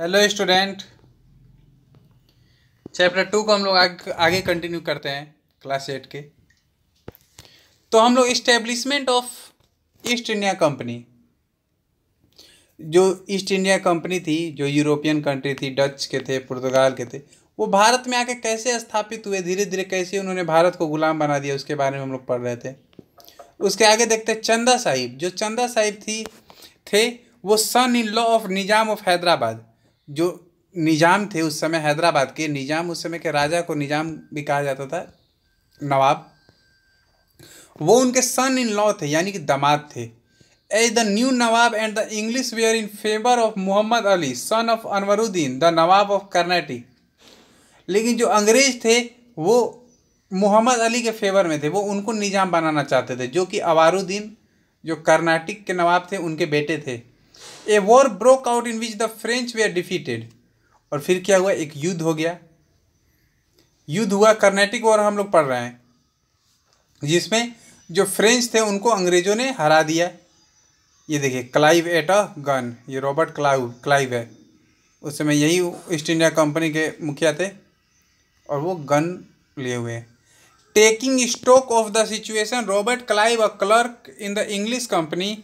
Hello student chapter two को हम लोग आग, आगे कंटिन्यू करते हैं क्लास एट के तो हम लोग establishment of East India Company जो ईस्ट इंडिया कंपनी थी जो यूरोपियन कंट्री थी डच के थे पुर्तगाल के थे वो भारत में आके कैसे स्थापित हुए धीरे धीरे कैसे उन्होंने भारत को गुलाम बना दिया उसके बारे में हम लोग पढ़ रहे थे उसके आगे देखते हैं चंदा साहिब जो चंदा साहिब थी थे वो son in law of Nizam of Hyderabad जो निज़ाम थे उस समय हैदराबाद के निज़ाम उस समय के राजा को निज़ाम भी कहा जाता था नवाब वो उनके सन इन लॉ थे यानी कि दामाद थे as the new Nawab and the English were in favour of Muhammad Ali son of Anwaruddin the Nawab of Carnatic लेकिन जो अंग्रेज थे वो मोहम्मद अली के फेवर में थे वो उनको निज़ाम बनाना चाहते थे जो कि अवारुद्दीन जो कर्नाटिक के नवाब थे उनके बेटे थे a war broke out in which the French were defeated और फिर क्या हुआ एक युद्ध हो गया युद्ध हुआ कर्नेटिक वॉर हम लोग पढ़ रहे हैं जिसमें जो फ्रेंच थे उनको अंग्रेजों ने हरा दिया ये देखिए क्लाइव एट अ गन ये रॉबर्ट क्लाइव क्लाइव है उस समय यही ईस्ट इंडिया कंपनी के मुखिया थे और वो गन लिए हुए हैं taking stock of the situation Robert Clive a clerk in the English company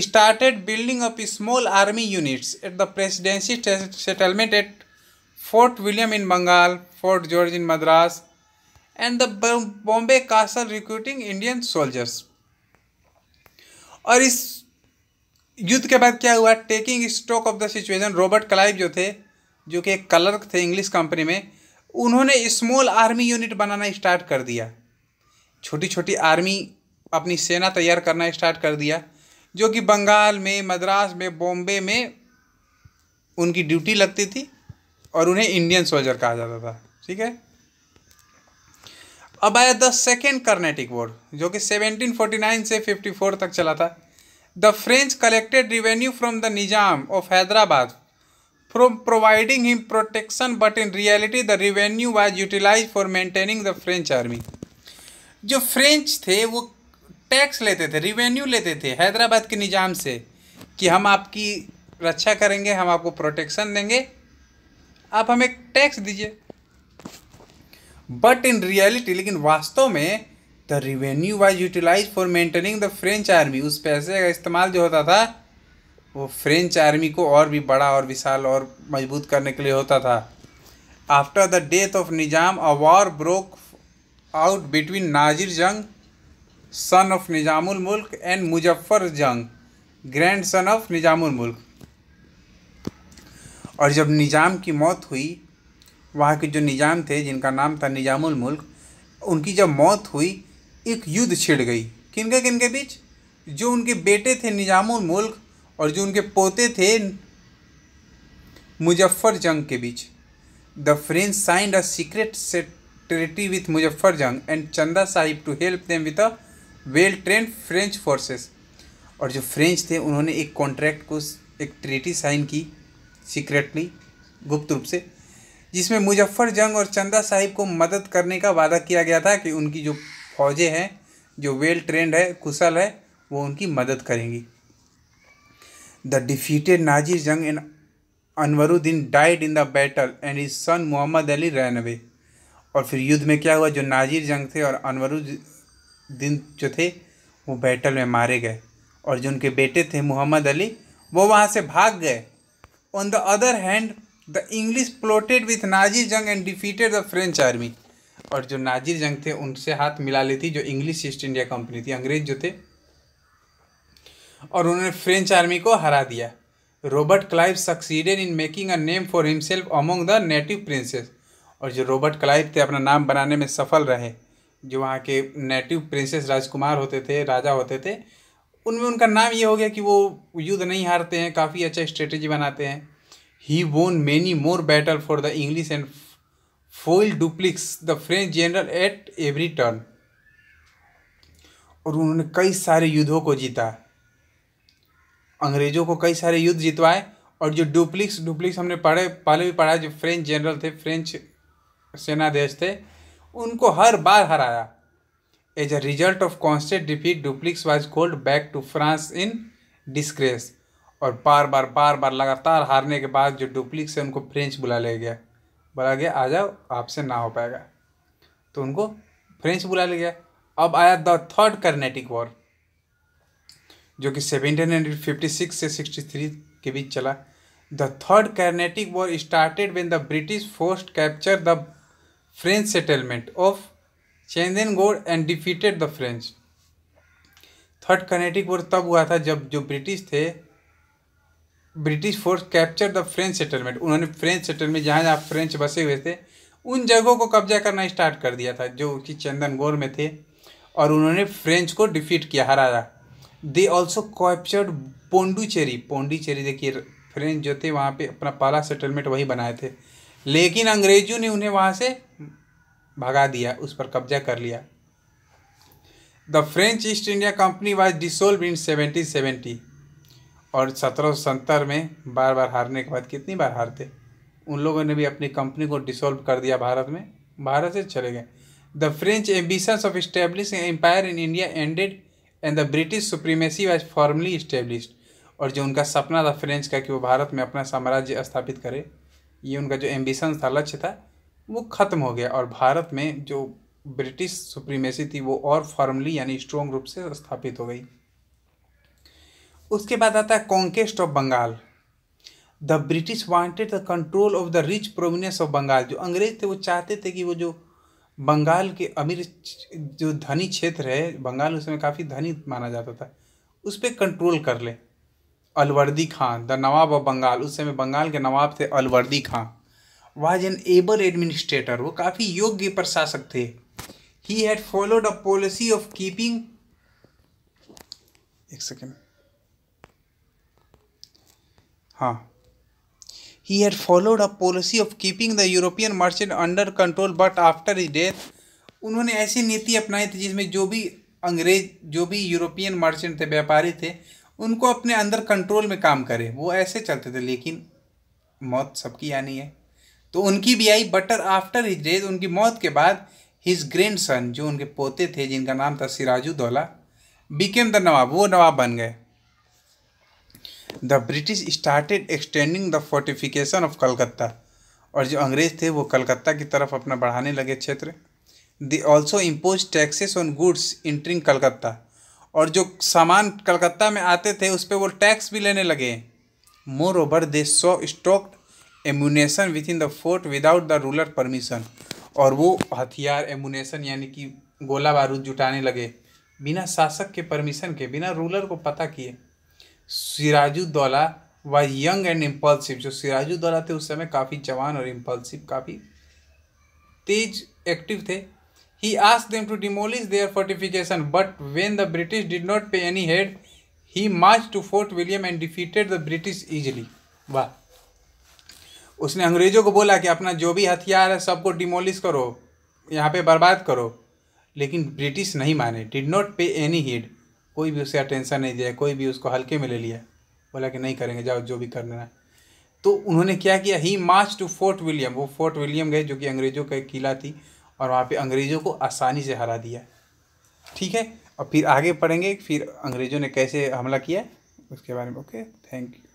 started building up small army units at the presidency settlement at Fort William in Bengal, Fort George in Madras, and the Bombay Castle recruiting Indian soldiers. और इस युद्ध के बाद क्या हुआ taking stock of the situation Robert Clive जो थे जो कि एक क्लर्क थे इंग्लिश कंपनी में उन्होंने स्मॉल आर्मी यूनिट बनाना स्टार्ट कर दिया छोटी छोटी आर्मी अपनी सेना तैयार करना स्टार्ट कर दिया जो कि बंगाल में मद्रास में बॉम्बे में उनकी ड्यूटी लगती थी और उन्हें इंडियन सोल्जर कहा जाता था ठीक है अब आया द सेकेंड कर्नेटिक वॉर जो कि 1749 से 54 तक चला था the French collected revenue from the Nizam of Hyderabad from providing him protection but in reality the revenue was utilise for maintaining the French army जो फ्रेंच थे वो टैक्स लेते थे रिवेन्यू लेते थे हैदराबाद के निज़ाम से कि हम आपकी रक्षा करेंगे हम आपको प्रोटेक्शन देंगे आप हमें टैक्स दीजिए बट इन रियलिटी लेकिन वास्तव में the revenue was utilise for maintaining the French army उस पैसे का इस्तेमाल जो होता था वो फ्रेंच आर्मी को और भी बड़ा और विशाल और मजबूत करने के लिए होता था after the death of Nizam a war broke out between Nasir Jung son of निज़ामुल मुल्क एंड मुजफ्फर जंग ग्रैंड सन ऑफ निज़ामुल मुल्क और जब निज़ाम की मौत हुई वहाँ के जो निज़ाम थे जिनका नाम था निज़ामुल मुल्क उनकी जब मौत हुई एक युद्ध छिड़ गई किनके किनके बीच जो उनके बेटे थे निज़ामुल मुल्क और जो उनके पोते थे मुजफ्फर जंग के बीच the French signed a secret secretary with Muzaffar Jung and Chanda Sahib to help them with a well train French forces और जो फ्रेंच थे उन्होंने एक कॉन्ट्रैक्ट को एक ट्रीटी साइन की सीक्रेटली गुप्त रूप से जिसमें मुजफ्फर जंग और चंदा साहिब को मदद करने का वादा किया गया था कि उनकी जो फौजें हैं जो वेल ट्रेंड है कुशल है वो उनकी मदद करेंगी the defeated Nasir Jung in Anwaruddin died in the battle and his son Muhammad Ali ran away और फिर युद्ध में क्या हुआ जो नाजिर जंग थे और अनवरुद्दीन दिन जो थे वो बैटल में मारे गए और जो उनके बेटे थे मोहम्मद अली वो वहाँ से भाग गए on the other hand the English plotted with Nasir Jung and defeated the French army और जो नाजी जंग थे उनसे हाथ मिला ली थी जो इंग्लिश ईस्ट इंडिया कंपनी थी अंग्रेज जो थे और उन्होंने फ्रेंच आर्मी को हरा दिया Robert Clive succeeded in making a name for himself among the native princes और जो रॉबर्ट क्लाइव थे अपना नाम बनाने में सफल रहे जो वहाँ के नेटिव प्रिंसेस राजकुमार होते थे राजा होते थे उनमें उनका नाम ये हो गया कि वो युद्ध नहीं हारते हैं काफ़ी अच्छा स्ट्रेटेजी बनाते हैं he won many more battle for the English and foil Dupleix the French general at every turn और उन्होंने कई सारे युद्धों को जीता अंग्रेजों को कई सारे युद्ध जितवाए और जो डुप्लिक्स डुप्लिक्स हमने पढ़े पहले भी पढ़ा जो फ्रेंच जनरल थे फ्रेंच सेनाध्यक्ष थे उनको हर बार हराया as a result of constant defeat Dupleix was called back to France in disgrace और बार बार बार बार लगातार हारने के बाद जो डुप्लिक्स है उनको फ्रेंच बुला ले गया बुला गया आ जाओ आपसे ना हो पाएगा तो उनको फ्रेंच बुला ले गया अब आया द थर्ड कर्नेटिक वॉर जो कि सेवनटीन हंड्रेड फिफ्टी सिक्स से सिक्सटी थ्री के बीच चला the third Carnatic war started when the British force capture the French settlement of गोड and defeated the French third Carnatic war तब हुआ था जब जो ब्रिटिश थे British force capture the French settlement उन्होंने फ्रेंच सेटलमेंट जहाँ जहाँ फ्रेंच बसे हुए थे उन जगहों को कब्जा करना स्टार्ट कर दिया था जो कि चंदन गोर में थे और उन्होंने फ्रेंच को डिफीट किया हराया दे ऑल्सो कैप्चर्ड पोंडुचेरी पोंडुचेरी देखिए फ्रेंच जो थे वहाँ पे अपना पहला सेटलमेंट वही बनाए थे लेकिन अंग्रेजों ने उन्हें वहाँ से भगा दिया उस पर कब्जा कर लिया the French East India Company was dissolve in seventeen seventy और सत्रह सौ सत्तर में बार बार हारने के बाद कितनी बार हारते उन लोगों ने भी अपनी कंपनी को डिसोल्व कर दिया भारत में भारत से चले गए the French ambitions of establishing empire in India ended and the British supremacy was formally establish और जो उनका सपना था फ्रेंच का कि वो भारत में अपना साम्राज्य स्थापित करे ये उनका जो एम्बिशन था लक्ष्य था वो ख़त्म हो गया और भारत में जो ब्रिटिश सुप्रीमेसी थी वो और फॉर्मली यानी स्ट्रॉन्ग रूप से स्थापित हो गई उसके बाद आता है conquest of Bengal the British wanted the control of the rich provinces of Bengal जो अंग्रेज थे वो चाहते थे कि वो जो बंगाल के अमीर जो धनी क्षेत्र है बंगाल उस समय काफ़ी धनी माना जाता था उस पर कंट्रोल कर लें अलवर्दी खान द नवाब ऑफ बंगाल उस समय बंगाल के नवाब थे Alivardi Khan was an able administrator वो काफ़ी योग्य प्रशासक थे he had followed a policy of keeping एक सेकेंड हाँ he had followed a policy of keeping the European merchant under control but after his death उन्होंने ऐसी नीति अपनाई थी जिसमें जो भी अंग्रेज जो भी यूरोपियन मर्चेंट थे व्यापारी थे उनको अपने अंदर कंट्रोल में काम करें वो ऐसे चलते थे लेकिन मौत सबकी आनी है तो उनकी भी आई बटर आफ्टर हिज डेथ उनकी मौत के बाद हिज ग्रैंड सन जो उनके पोते थे जिनका नाम था सिराजुद्दौला बिकेम द नवाब वो नवाब बन गए the British started extending the fortification of Calcutta और जो अंग्रेज़ थे वो कलकत्ता की तरफ अपना बढ़ाने लगे क्षेत्र they also impose taxes on goods entering Calcutta और जो सामान कलकत्ता में आते थे उस पर वो टैक्स भी लेने लगे moreover they so stock ammunition within the fort without the ruler permission और वो हथियार एमुनेशन यानी कि गोला बारूद जुटाने लगे बिना शासक के परमिशन के बिना रूलर को पता किए सिराजुद्दौला व यंग एंड इम्पल्सिव जो सिराजुद्दौला थे उस समय काफ़ी जवान और इम्पल्सिव काफ़ी तेज एक्टिव थे He asked them to demolish their fortification, but when the British did not pay any heed, he marched to Fort William and defeated the British easily. वाह usne अंग्रेज़ों ko bola ki apna jo bhi hathiyar hai sabko demolish karo yahan pe बर्बाद karo lekin british nahi mane did not pay any heed कोई भी उसे attention नहीं दिया कोई भी उसको हल्के में ले लिया बोला कि नहीं करेंगे जाओ जो भी करना है तो उन्होंने क्या किया he march to Fort William वो फोर्ट विलियम गए जो कि अंग्रेज़ों का किला थी और वहाँ पे अंग्रेज़ों को आसानी से हरा दिया ठीक है और फिर आगे पढ़ेंगे फिर अंग्रेज़ों ने कैसे हमला किया उसके बारे में ओके थैंक यू